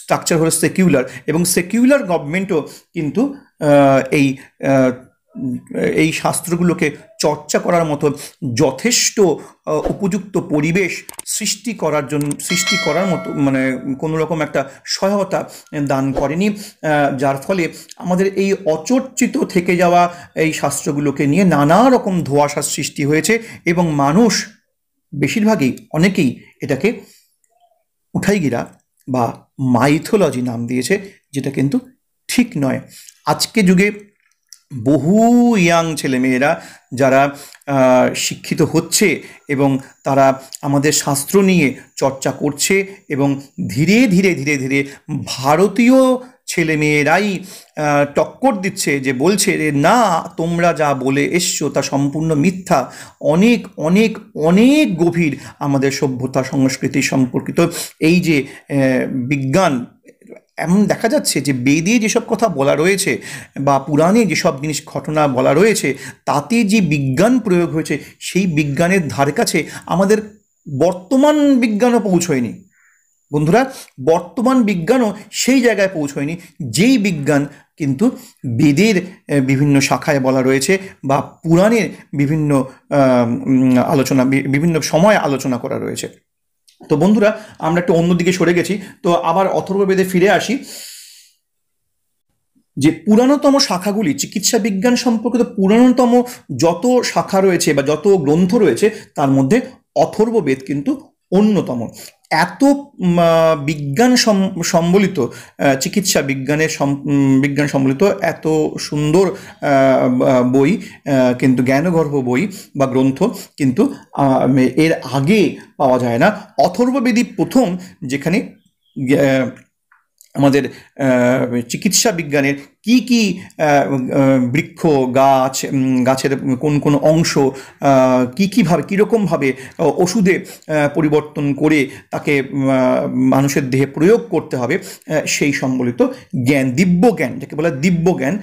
A: স্ট্রাকচার হলো সেকিউলার এবং সেকিউলার গভর্নমেন্টও কিন্তু এই এই শাস্ত্রগুলোকে চর্চা করার মতো যথেষ্ট উপযুক্ত পরিবেশ সৃষ্টি করার জন্য সৃষ্টি করার মতো মানে কোনো রকম একটা সহায়তা দান করেনি যার ফলে আমাদের এই অচর্চিত থেকে যাওয়া এই শাস্ত্রগুলোকে নিয়ে নানা রকম ধোয়াশার সৃষ্টি হয়েছে এবং মানুষ বেশিরভাগই অনেকেই এটাকে উঠাইগিরা বা মাইথোলজি নাম দিয়েছে যেটা কিন্তু ঠিক নয় আজকে যুগে বহু ইয়াং ছেলেমেয়েরা যারা শিক্ষিত হচ্ছে এবং তারা আমাদের শাস্ত্র নিয়ে চর্চা করছে এবং ধীরে ধীরে ধীরে ধীরে ভারতীয় ছেলেমেয়েরাই টক্কর দিচ্ছে যে বলছে রে না তোমরা যা বলে এসছো তা সম্পূর্ণ মিথ্যা অনেক অনেক অনেক গভীর আমাদের সভ্যতা সংস্কৃতি সম্পর্কিত এই যে বিজ্ঞান এমন দেখা যাচ্ছে যে বেদে যেসব কথা বলা রয়েছে বা পুরাণে যেসব জিনিস ঘটনা বলা রয়েছে তাতে যে বিজ্ঞান প্রয়োগ হয়েছে সেই বিজ্ঞানের ধার কাছে আমাদের বর্তমান বিজ্ঞানও পৌঁছয়নি বন্ধুরা বর্তমান বিজ্ঞানও সেই জায়গায় পৌঁছয়নি যেই বিজ্ঞান কিন্তু বেদের বিভিন্ন শাখায় বলা রয়েছে বা পুরাণের বিভিন্ন আলোচনা বিভিন্ন সময় আলোচনা করা রয়েছে তো বন্ধুরা আমরা একটু অন্যদিকে সরে গেছি তো আবার অথর্ববেদে ফিরে আসি যে পুরানোতম শাখাগুলি চিকিৎসা বিজ্ঞান সম্পর্কিত পুরানোতম যত শাখা রয়েছে বা যত গ্রন্থ রয়েছে তার মধ্যে অথর্ববেদ কিন্তু অন্যতম এত বিজ্ঞান সম্বলিত চিকিৎসা বিজ্ঞানের বিজ্ঞান সম্বলিত এত সুন্দর বই কিন্তু জ্ঞানগর্ভ বই বা গ্রন্থ কিন্তু এর আগে পাওয়া যায় না অথর্ববেদী প্রথম যেখানে আমাদের চিকিৎসা বিজ্ঞানের কি কি বৃক্ষ গাছ গাছের কোন কোন অংশ কি কীভাবে কীরকমভাবে ওষুধে পরিবর্তন করে তাকে মানুষের দেহে প্রয়োগ করতে হবে সেই সম্বলিত জ্ঞান দিব্য জ্ঞান যাকে বলে দিব্য জ্ঞান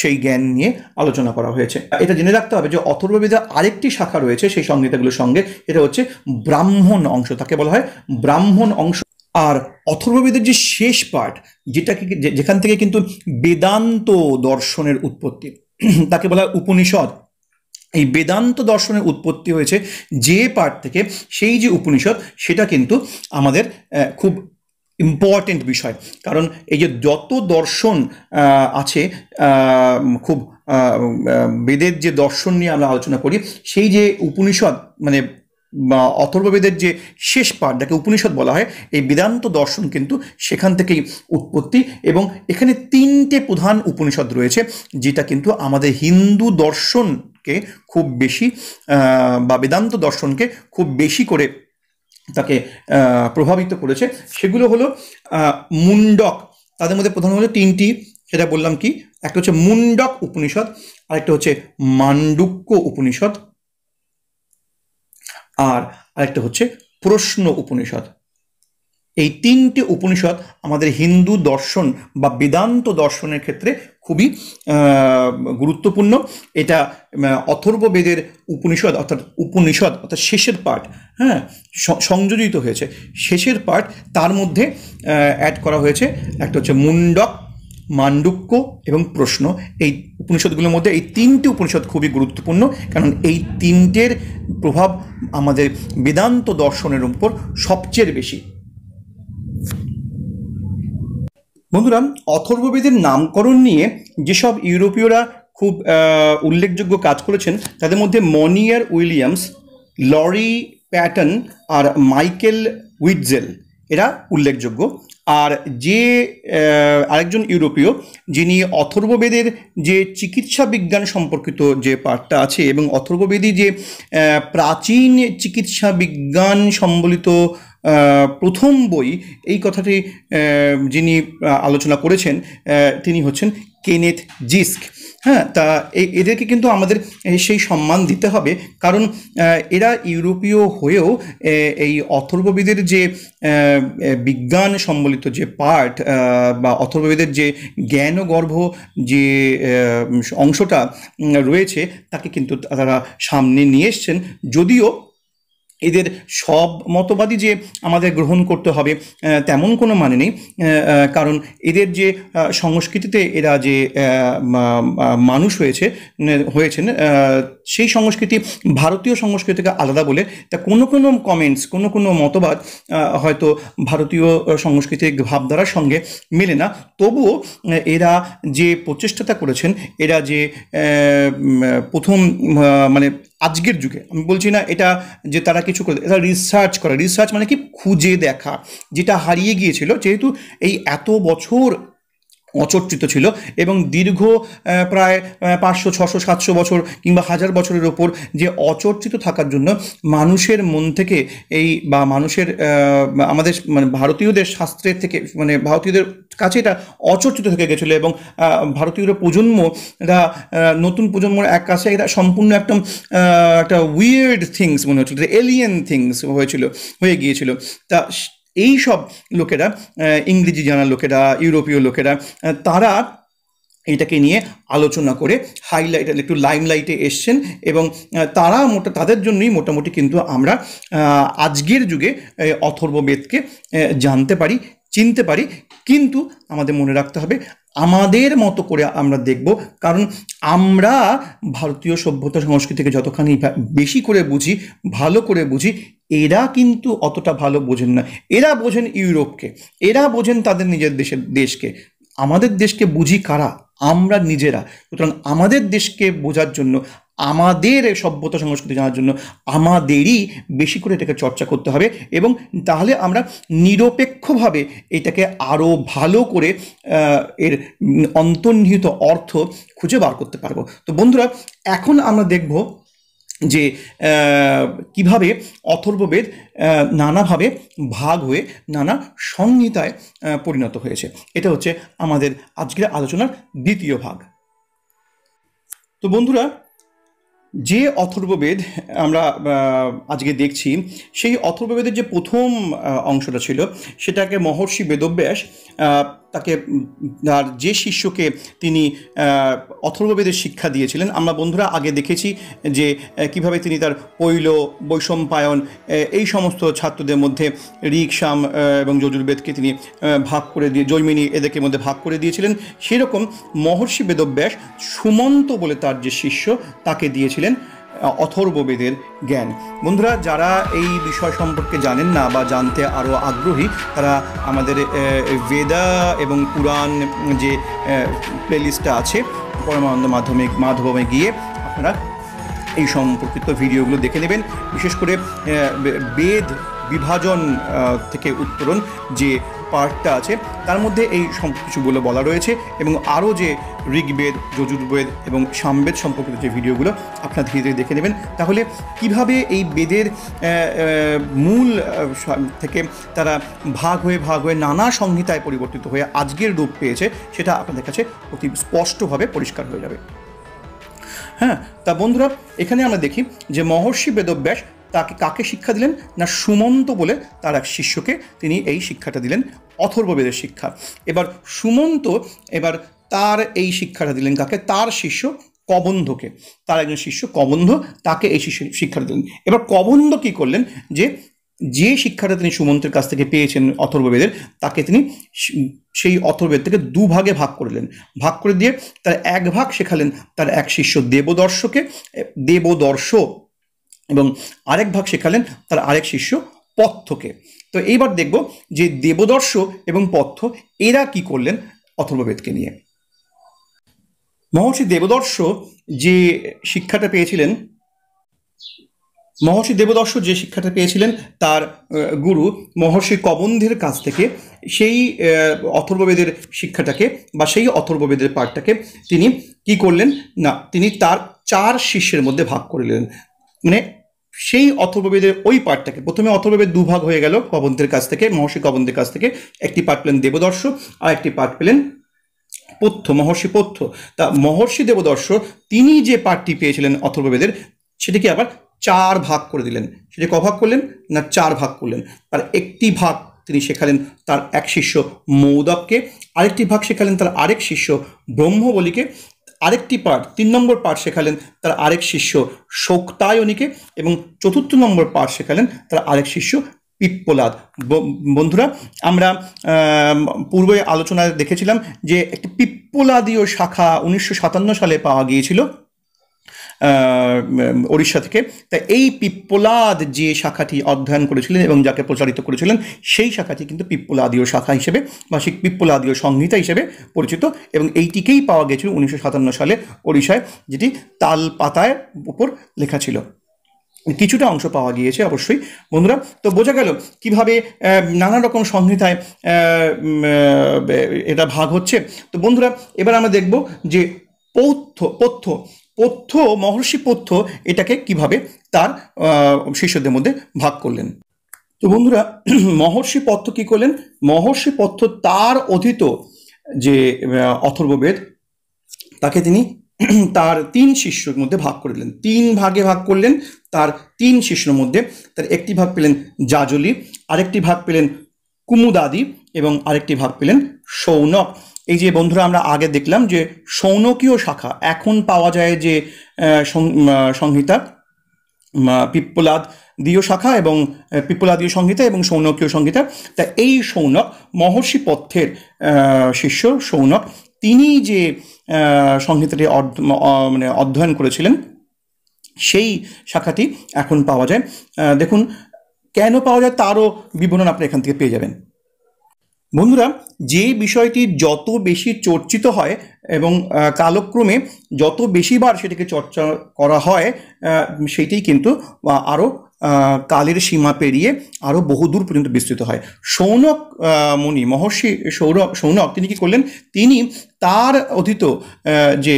A: সেই জ্ঞান নিয়ে আলোচনা করা হয়েছে এটা জেনে রাখতে হবে যে অথর্ববেদের আরেকটি শাখা রয়েছে সেই সংহিতাগুলোর সঙ্গে এটা হচ্ছে ব্রাহ্মণ অংশ তাকে বলা হয় ব্রাহ্মণ অংশ আর অথর্ববেদের যে শেষ পার্ট যেটাকে যেখান থেকে কিন্তু বেদান্ত দর্শনের উৎপত্তি তাকে বলা হয় উপনিষদ এই বেদান্ত দর্শনের উৎপত্তি হয়েছে যে পার্ট থেকে সেই যে উপনিষদ সেটা কিন্তু আমাদের খুব ইম্পর্টেন্ট বিষয় কারণ এই যে যত দর্শন আছে খুব বেদের যে দর্শন নিয়ে আমরা আলোচনা করি সেই যে উপনিষদ মানে অথর্ববেদের যে শেষ পাঠ যাকে উপনিষদ বলা হয় এই বেদান্ত দর্শন কিন্তু সেখান থেকেই উৎপত্তি এবং এখানে তিনটে প্রধান উপনিষদ রয়েছে যেটা কিন্তু আমাদের হিন্দু দর্শনকে খুব বেশি বা বেদান্ত দর্শনকে খুব বেশি করে তাকে প্রভাবিত করেছে সেগুলো হলো মুন্ডক তাদের মধ্যে প্রধান হলো তিনটি সেটা বললাম কি একটা হচ্ছে মুন্ডক উপনিষদ আরেকটা হচ্ছে মান্ডুক্য উপনিষদ আর আরেকটা হচ্ছে প্রশ্ন উপনিষদ এই তিনটে উপনিষদ আমাদের হিন্দু দর্শন বা বেদান্ত দর্শনের ক্ষেত্রে খুবই গুরুত্বপূর্ণ এটা অথর্ব বেদের উপনিষদ অর্থাৎ উপনিষদ অর্থাৎ শেষের পাঠ হ্যাঁ সংযোজিত হয়েছে শেষের পাঠ তার মধ্যে অ্যাড করা হয়েছে একটা হচ্ছে মুন্ডক মাণ্ডুক্য এবং প্রশ্ন এই উপনিষদগুলোর মধ্যে এই তিনটি উপনিষদ খুবই গুরুত্বপূর্ণ কারণ এই তিনটের প্রভাব আমাদের বেদান্ত দর্শনের উপর সবচেয়ে বেশি বন্ধুরা অথর্ববেদের নামকরণ নিয়ে যেসব ইউরোপীয়রা খুব উল্লেখযোগ্য কাজ করেছেন তাদের মধ্যে মনিয়ার উইলিয়ামস লরি প্যাটন আর মাইকেল উইটজেল এরা উল্লেখযোগ্য আর যে আরেকজন ইউরোপীয় যিনি অথর্ববেদের যে চিকিৎসা বিজ্ঞান সম্পর্কিত যে পাঠটা আছে এবং অথর্ববেদী যে প্রাচীন চিকিৎসা বিজ্ঞান সম্বলিত প্রথম বই এই কথাটি যিনি আলোচনা করেছেন তিনি হচ্ছেন কেনেথ জিস্ক হ্যাঁ তা এদেরকে কিন্তু আমাদের সেই সম্মান দিতে হবে কারণ এরা ইউরোপীয় হয়েও এই অথর্ববিদের যে বিজ্ঞান সম্বলিত যে পাঠ বা অথর্ববিদের যে জ্ঞান গর্ভ যে অংশটা রয়েছে তাকে কিন্তু তারা সামনে নিয়ে এসছেন যদিও এদের সব মতবাদই যে আমাদের গ্রহণ করতে হবে তেমন কোনো মানে নেই কারণ এদের যে সংস্কৃতিতে এরা যে মানুষ হয়েছে হয়েছেন সেই সংস্কৃতি ভারতীয় সংস্কৃতিকে আলাদা বলে তা কোনো কোনো কমেন্টস কোনো কোনো মতবাদ হয়তো ভারতীয় সংস্কৃতির ভাবধারার সঙ্গে মেলে না তবুও এরা যে প্রচেষ্টাটা করেছেন এরা যে প্রথম মানে আজকের যুগে আমি বলছি না এটা যে তারা কিছু করে এটা রিসার্চ করা রিসার্চ মানে কি খুঁজে দেখা যেটা হারিয়ে গিয়েছিল যেহেতু এই এত বছর অচর্চিত ছিল এবং দীর্ঘ প্রায় পাঁচশো ছশো সাতশো বছর কিংবা হাজার বছরের ওপর যে অচর্চিত থাকার জন্য মানুষের মন থেকে এই বা মানুষের আমাদের মানে ভারতীয়দের শাস্ত্রের থেকে মানে ভারতীয়দের কাছে এটা অচর্চিত থেকে গেছিলো এবং ভারতীয় প্রজন্ম এটা নতুন প্রজন্মর এক কাছে এটা সম্পূর্ণ একদম একটা উইয়ার্ড থিংস মনে হচ্ছিল এলিয়েন থিংস হয়েছিল হয়ে গিয়েছিল তা এই সব লোকেরা ইংরেজি জানা লোকেরা ইউরোপীয় লোকেরা তারা এটাকে নিয়ে আলোচনা করে হাইলাইট একটু লাইমলাইটে এসছেন এবং তারা মোটা তাদের জন্যই মোটামুটি কিন্তু আমরা আজকের যুগে অথর্ববেদকে জানতে পারি চিনতে পারি কিন্তু আমাদের মনে রাখতে হবে আমাদের মতো করে আমরা দেখব কারণ আমরা ভারতীয় সভ্যতা সংস্কৃতিকে যতখানি বেশি করে বুঝি ভালো করে বুঝি এরা কিন্তু অতটা ভালো বোঝেন না এরা বোঝেন ইউরোপকে এরা বোঝেন তাদের নিজের দেশের দেশকে আমাদের দেশকে বুঝি কারা আমরা নিজেরা সুতরাং আমাদের দেশকে বোঝার জন্য আমাদের সভ্যতা সংস্কৃতি জানার জন্য আমাদেরই বেশি করে এটাকে চর্চা করতে হবে এবং তাহলে আমরা নিরপেক্ষভাবে এটাকে আরও ভালো করে এর অন্তর্নিহিত অর্থ খুঁজে বার করতে পারবো তো বন্ধুরা এখন আমরা দেখব যে কিভাবে অথর্ববেদ নানাভাবে ভাগ হয়ে নানা সংহিতায় পরিণত হয়েছে এটা হচ্ছে আমাদের আজকের আলোচনার দ্বিতীয় ভাগ তো বন্ধুরা যে অথর্ববেদ আমরা আজকে দেখছি সেই অথর্ববেদের যে প্রথম অংশটা ছিল সেটাকে মহর্ষি বেদব্যাস তাকে আর যে শিষ্যকে তিনি অথর্ববেদের শিক্ষা দিয়েছিলেন আমরা বন্ধুরা আগে দেখেছি যে কিভাবে তিনি তার পৈল বৈষম্পায়ন এই সমস্ত ছাত্রদের মধ্যে ঋক এবং যজুর্বেদকে তিনি ভাগ করে দিয়ে জৈমিনী এদেরকে মধ্যে ভাগ করে দিয়েছিলেন সেরকম মহর্ষি বেদব্যাস সুমন্ত বলে তার যে শিষ্য তাকে দিয়েছিলেন অথর্ববেদের জ্ঞান বন্ধুরা যারা এই বিষয় সম্পর্কে জানেন না বা জানতে আরও আগ্রহী তারা আমাদের বেদা এবং পুরাণ যে প্লেলিস্টটা আছে পরমানন্দ মাধ্যমিক মাধ্যমে গিয়ে আপনারা এই সম্পর্কিত ভিডিওগুলো দেখে নেবেন বিশেষ করে বেদ বিভাজন থেকে উত্তরণ যে পার্টটা আছে তার মধ্যে এই সব কিছুগুলো বলা রয়েছে এবং আরও যে ঋগ্বেদ যজুর্বেদ এবং সামবেদ সম্পর্কিত যে ভিডিওগুলো আপনারা ধীরে ধীরে দেখে নেবেন তাহলে কিভাবে এই বেদের মূল থেকে তারা ভাগ হয়ে ভাগ হয়ে নানা সংহিতায় পরিবর্তিত হয়ে আজকের রূপ পেয়েছে সেটা আপনাদের কাছে অতি স্পষ্টভাবে পরিষ্কার হয়ে যাবে হ্যাঁ তা বন্ধুরা এখানে আমরা দেখি যে মহর্ষি বেদব্যাস তাকে কাকে শিক্ষা দিলেন না সুমন্ত বলে তার এক শিষ্যকে তিনি এই শিক্ষাটা দিলেন অথর্ববেদের শিক্ষা এবার সুমন্ত এবার তার এই শিক্ষাটা দিলেন কাকে তার শিষ্য কবন্ধকে তার একজন শিষ্য কবন্ধ তাকে এই শিষ্য শিক্ষাটা দিলেন এবার কবন্ধ কী করলেন যে যে শিক্ষাটা তিনি সুমন্তের কাছ থেকে পেয়েছেন অথর্ববেদের তাকে তিনি সেই অথর্বেদ থেকে দুভাগে ভাগ করলেন ভাগ করে দিয়ে তার এক ভাগ শেখালেন তার এক শিষ্য দেবদর্শকে দেবদর্শ এবং আরেক ভাগ শেখালেন তার আরেক শিষ্য পথ্যকে তো এইবার দেখব যে দেবদর্শ এবং পথ্য এরা কি করলেন অথর্ববেদকে নিয়ে মহর্ষি দেবদর্শ যে শিক্ষাটা পেয়েছিলেন মহর্ষি দেবদর্শ যে শিক্ষাটা পেয়েছিলেন তার গুরু মহর্ষি কবন্ধের কাছ থেকে সেই অথর্ববেদের শিক্ষাটাকে বা সেই অথর্ববেদের পাঠটাকে তিনি কি করলেন না তিনি তার চার শিষ্যের মধ্যে ভাগ করে মানে সেই অথর্ববেদের ওই পাঠটাকে প্রথমে অথর্ববেদ দুভাগ হয়ে গেল কবন্তের কাছ থেকে মহর্ষি কবন্তের কাছ থেকে একটি পাঠ পেলেন দেবদর্শ আর একটি পাঠ পেলেন পথ্য মহর্ষি পথ্য তা মহর্ষি দেবদর্শ তিনি যে পাঠটি পেয়েছিলেন অথর্ববেদের সেটিকে আবার চার ভাগ করে দিলেন সেটি ভাগ করলেন না চার ভাগ করলেন তার একটি ভাগ তিনি শেখালেন তার এক শিষ্য মৌদককে আরেকটি ভাগ শেখালেন তার আরেক শিষ্য ব্রহ্মবলিকে আরেকটি পাঠ তিন নম্বর পাঠ শেখালেন তার আরেক শিষ্য শোকতায়নিকে এবং চতুর্থ নম্বর পাঠ শেখালেন তার আরেক শিষ্য পিপ্পলাদ বন্ধুরা আমরা পূর্বে আলোচনায় দেখেছিলাম যে একটি পিপ্পলাদীয় শাখা উনিশশো সাতান্ন সালে পাওয়া গিয়েছিল ওড়িশা থেকে তা এই পিপ্পলাদ যে শাখাটি অধ্যয়ন করেছিলেন এবং যাকে প্রচারিত করেছিলেন সেই শাখাটি কিন্তু পিপ্পলাদীয় শাখা হিসেবে মাসিক পিপ্পলাদীয় সংহিতা হিসেবে পরিচিত এবং এইটিকেই পাওয়া গেছিল উনিশশো সাতান্ন সালে ওড়িশায় যেটি তাল পাতায় উপর লেখা ছিল কিছুটা অংশ পাওয়া গিয়েছে অবশ্যই বন্ধুরা তো বোঝা গেল কিভাবে নানা রকম সংহিতায় এটা ভাগ হচ্ছে তো বন্ধুরা এবার আমরা দেখব যে পৌথ্য পথ্য পথ্য মহর্ষি পথ্য এটাকে কিভাবে তার শিষ্যদের মধ্যে ভাগ করলেন তো বন্ধুরা মহর্ষি পথ্য কী করলেন মহর্ষি পথ্য তার অধীত যে অথর্ববেদ তাকে তিনি তার তিন শিষ্যর মধ্যে ভাগ করে দিলেন তিন ভাগে ভাগ করলেন তার তিন শিষ্যর মধ্যে তার একটি ভাগ পেলেন জাজলি আরেকটি ভাগ পেলেন কুমুদাদি এবং আরেকটি ভাগ পেলেন সৌনক এই যে বন্ধুরা আমরা আগে দেখলাম যে সৌনকীয় শাখা এখন পাওয়া যায় যে সংহিতা পিপ্পলাদ দীয় শাখা এবং পিপ্পলাদীয় সংহিতা এবং সৌনকীয় সংহিতা তা এই সৌনক মহর্ষি পথ্যের শিষ্য সৌনক তিনি যে সংহিতাটি মানে অধ্যয়ন করেছিলেন সেই শাখাটি এখন পাওয়া যায় দেখুন কেন পাওয়া যায় তারও বিবরণ আপনি এখান থেকে পেয়ে যাবেন বন্ধুরা যে বিষয়টি যত বেশি চর্চিত হয় এবং কালক্রমে যত বেশিবার সেটাকে চর্চা করা হয় সেটি কিন্তু আরও কালের সীমা পেরিয়ে আরও বহুদূর পর্যন্ত বিস্তৃত হয় সৌনক মুনি মহর্ষি সৌর সৌনক তিনি কি করলেন তিনি তার অধীত যে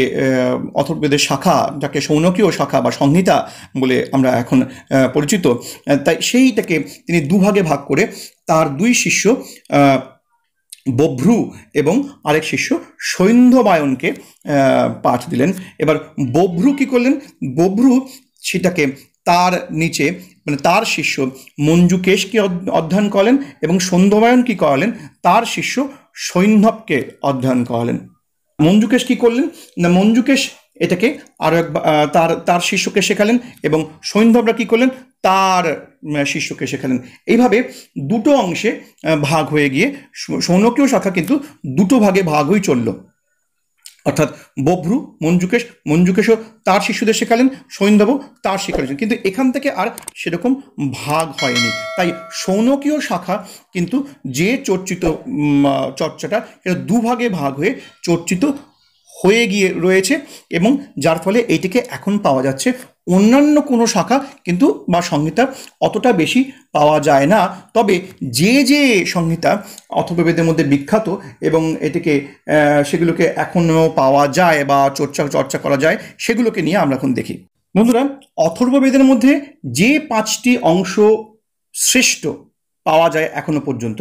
A: অথর্বেদের শাখা যাকে সৌনকীয় শাখা বা সংহিতা বলে আমরা এখন পরিচিত তাই সেইটাকে তিনি দুভাগে ভাগ করে তার দুই শিষ্য বভ্রু এবং আরেক শিষ্য সৈন্ধ্যবায়নকে পাঠ দিলেন এবার বভ্রু কি করলেন বভ্রু সেটাকে তার নিচে মানে তার শিষ্য মঞ্জুকেশকে অধ্যয়ন করলেন এবং সন্ধ্যবায়ন কি করালেন তার শিষ্য সৈন্ধবকে অধ্যয়ন করালেন মঞ্জুকেশ কি করলেন না মঞ্জুকেশ এটাকে আরও এক তার তার শিষ্যকে শেখালেন এবং সৈন্ধবরা কী করলেন তার শিষ্যকে শেখালেন এইভাবে দুটো অংশে ভাগ হয়ে গিয়ে সৌনকীয় শাখা কিন্তু দুটো ভাগে ভাগ হয়ে চলল অর্থাৎ বভ্রু মঞ্জুকেশ মঞ্জুকেশও তার শিশুদের শেখালেন সৈন্দব তার শেখালেন কিন্তু এখান থেকে আর সেরকম ভাগ হয়নি তাই সৌনকীয় শাখা কিন্তু যে চর্চিত চর্চাটা সেটা দুভাগে ভাগ হয়ে চর্চিত হয়ে গিয়ে রয়েছে এবং যার ফলে এইটিকে এখন পাওয়া যাচ্ছে অন্যান্য কোনো শাখা কিন্তু বা সংহিতা অতটা বেশি পাওয়া যায় না তবে যে যে সংহিতা অথবেদের মধ্যে বিখ্যাত এবং এটিকে সেগুলোকে এখনও পাওয়া যায় বা চর্চা চর্চা করা যায় সেগুলোকে নিয়ে আমরা এখন দেখি বন্ধুরা অথর্ববেদের মধ্যে যে পাঁচটি অংশ শ্রেষ্ঠ পাওয়া যায় এখনো পর্যন্ত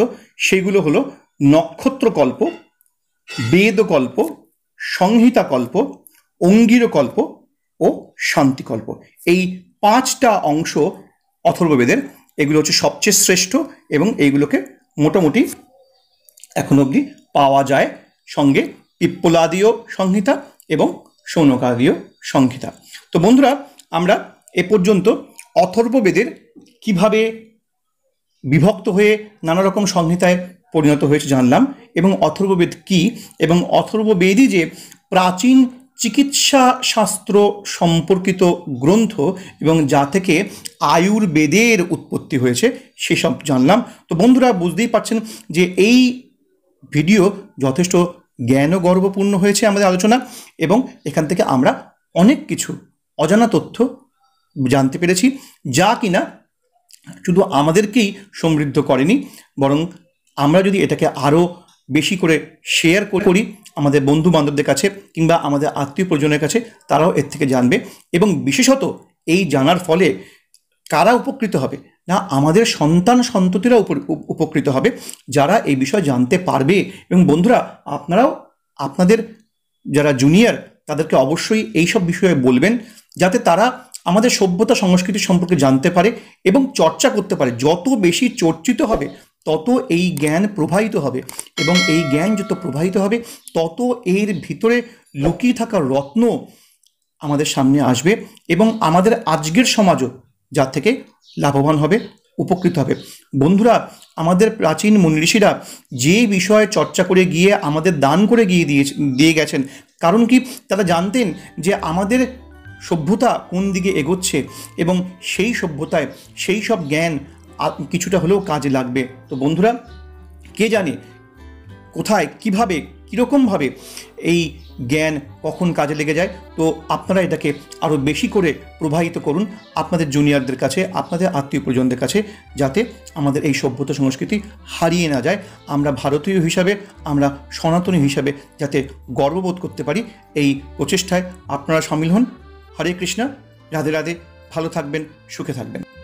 A: সেগুলো হলো নক্ষত্রকল্প বেদকল্প সংহিতা সংহিতাকল্প অঙ্গিরকল্প ও শান্তিকল্প এই পাঁচটা অংশ অথর্ববেদের এগুলো হচ্ছে সবচেয়ে শ্রেষ্ঠ এবং এইগুলোকে মোটামুটি এখন অবধি পাওয়া যায় সঙ্গে পিপ্পলাদীয় সংহিতা এবং সৌনকাদীয় সংহিতা তো বন্ধুরা আমরা এ পর্যন্ত অথর্ববেদের কিভাবে বিভক্ত হয়ে নানা রকম সংহিতায় পরিণত হয়েছে জানলাম এবং অথর্ববেদ কি এবং অথর্ববেদই যে প্রাচীন চিকিৎসা শাস্ত্র সম্পর্কিত গ্রন্থ এবং যা থেকে আয়ুর্বেদের উৎপত্তি হয়েছে সেসব জানলাম তো বন্ধুরা বুঝতেই পারছেন যে এই ভিডিও যথেষ্ট জ্ঞান গর্বপূর্ণ হয়েছে আমাদের আলোচনা এবং এখান থেকে আমরা অনেক কিছু অজানা তথ্য জানতে পেরেছি যা কিনা শুধু আমাদেরকেই সমৃদ্ধ করেনি বরং আমরা যদি এটাকে আরও বেশি করে শেয়ার করি আমাদের বন্ধু বান্ধবদের কাছে কিংবা আমাদের আত্মীয় প্রজনের কাছে তারাও এর থেকে জানবে এবং বিশেষত এই জানার ফলে কারা উপকৃত হবে না আমাদের সন্তান সন্ততিরা উপকৃত হবে যারা এই বিষয়ে জানতে পারবে এবং বন্ধুরা আপনারাও আপনাদের যারা জুনিয়র তাদেরকে অবশ্যই এই সব বিষয়ে বলবেন যাতে তারা আমাদের সভ্যতা সংস্কৃতি সম্পর্কে জানতে পারে এবং চর্চা করতে পারে যত বেশি চর্চিত হবে তত এই জ্ঞান প্রবাহিত হবে এবং এই জ্ঞান যত প্রবাহিত হবে তত এর ভিতরে লুকিয়ে থাকা রত্ন আমাদের সামনে আসবে এবং আমাদের আজকের সমাজও যার থেকে লাভবান হবে উপকৃত হবে বন্ধুরা আমাদের প্রাচীন মুনিঋষিরা যে বিষয়ে চর্চা করে গিয়ে আমাদের দান করে গিয়ে দিয়ে দিয়ে গেছেন কারণ কি তারা জানতেন যে আমাদের সভ্যতা কোন দিকে এগোচ্ছে এবং সেই সভ্যতায় সেই সব জ্ঞান কিছুটা হলেও কাজে লাগবে তো বন্ধুরা কে জানে কোথায় কিভাবে কীরকমভাবে এই জ্ঞান কখন কাজে লেগে যায় তো আপনারা এটাকে আরও বেশি করে প্রবাহিত করুন আপনাদের জুনিয়রদের কাছে আপনাদের আত্মীয় প্রজনদের কাছে যাতে আমাদের এই সভ্যতা সংস্কৃতি হারিয়ে না যায় আমরা ভারতীয় হিসাবে আমরা সনাতনী হিসাবে যাতে গর্ববোধ করতে পারি এই প্রচেষ্টায় আপনারা সামিল হন হরে কৃষ্ণ রাধে রাধে ভালো থাকবেন সুখে থাকবেন